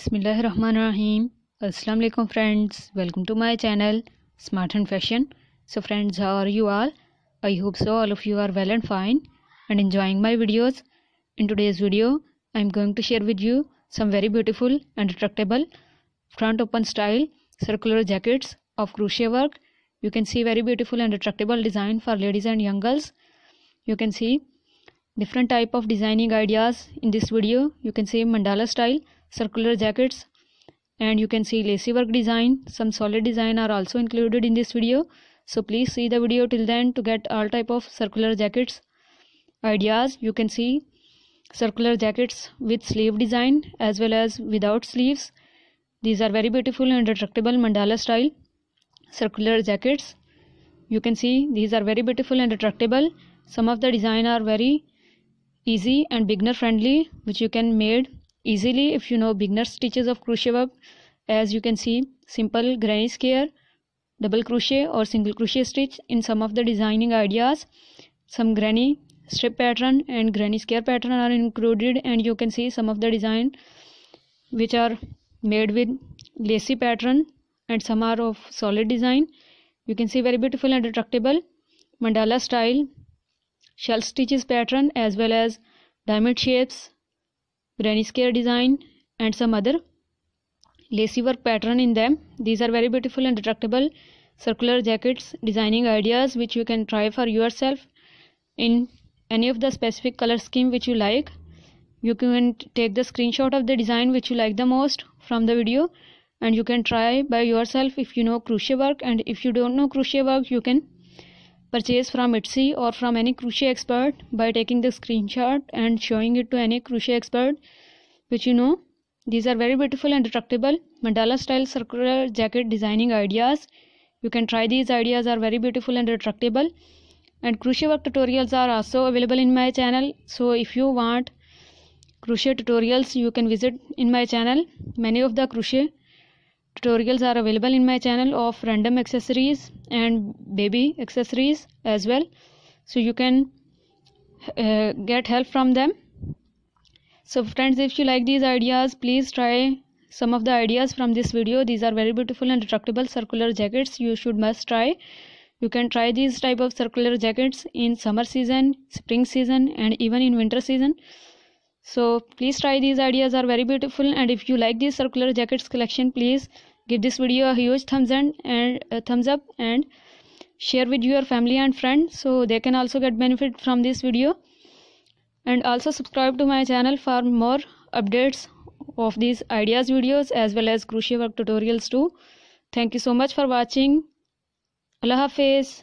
बिसमीम alaikum friends. Welcome to my channel, Smart and Fashion. So friends, how are you all? I hope so. All of you are well and fine and enjoying my videos. In today's video, I am going to share with you some very beautiful and retractable front open style circular jackets of crochet work. You can see very beautiful and retractable design for ladies and young girls. You can see different type of designing ideas in this video. You can see mandala style, circular jackets and you can see lacy work design some solid design are also included in this video so please see the video till then to get all type of circular jackets ideas you can see circular jackets with sleeve design as well as without sleeves these are very beautiful and retractable mandala style circular jackets you can see these are very beautiful and retractable some of the design are very easy and beginner friendly which you can made easily if you know beginner stitches of crochet work as you can see simple granny square double crochet or single crochet stitch in some of the designing ideas some granny strip pattern and granny square pattern are included and you can see some of the design which are made with lacy pattern and some are of solid design you can see very beautiful and retractable mandala style shell stitches pattern as well as diamond shapes granny square design and some other lacy work pattern in them these are very beautiful and retractable circular jackets designing ideas which you can try for yourself in any of the specific color scheme which you like you can take the screenshot of the design which you like the most from the video and you can try by yourself if you know crochet work and if you don't know crochet work you can purchase from Etsy or from any crochet expert by taking the screenshot and showing it to any crochet expert which you know these are very beautiful and retractable mandala style circular jacket designing ideas you can try these ideas are very beautiful and retractable and crochet work tutorials are also available in my channel so if you want crochet tutorials you can visit in my channel many of the crochet tutorials are available in my channel of random accessories and baby accessories as well so you can uh, get help from them so friends if you like these ideas please try some of the ideas from this video these are very beautiful and retractable circular jackets you should must try you can try these type of circular jackets in summer season spring season and even in winter season so please try these ideas are very beautiful and if you like this circular jackets collection please give this video a huge thumbs and, and uh, thumbs up and share with your family and friends so they can also get benefit from this video and also subscribe to my channel for more updates of these ideas videos as well as crochet work tutorials too thank you so much for watching allah hafiz